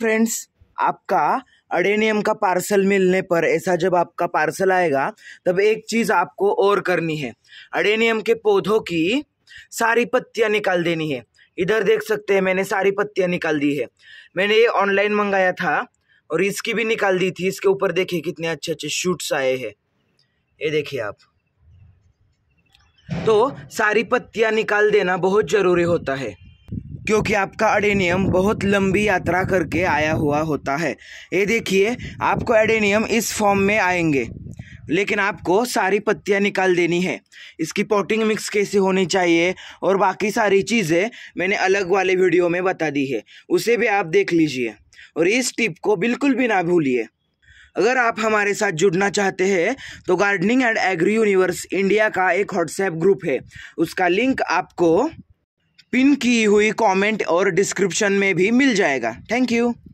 friends आपका adenium का parcel मिलने पर ऐसा जब आपका पार्सल आएगा तब एक चीज़ आपको और करनी है अडेनियम के पौधों की सारी पत्तियाँ निकाल देनी है इधर देख सकते हैं मैंने सारी पत्तियाँ निकाल दी है मैंने ये ऑनलाइन मंगाया था और इसकी भी निकाल दी थी इसके ऊपर देखिए कितने अच्छे अच्छे शूट्स आए हैं ये देखिए आप तो सारी पत्तियाँ निकाल देना बहुत ज़रूरी होता है क्योंकि आपका एडेनियम बहुत लंबी यात्रा करके आया हुआ होता है ये देखिए आपको एडेनियम इस फॉर्म में आएंगे लेकिन आपको सारी पत्तियां निकाल देनी है इसकी पॉटिंग मिक्स कैसे होनी चाहिए और बाकी सारी चीज़ें मैंने अलग वाले वीडियो में बता दी है उसे भी आप देख लीजिए और इस टिप को बिल्कुल भी ना भूलिए अगर आप हमारे साथ जुड़ना चाहते हैं तो gardening and agri universe India का एक व्हाट्सएप ग्रुप है उसका लिंक आपको पिन की हुई कमेंट और डिस्क्रिप्शन में भी मिल जाएगा थैंक यू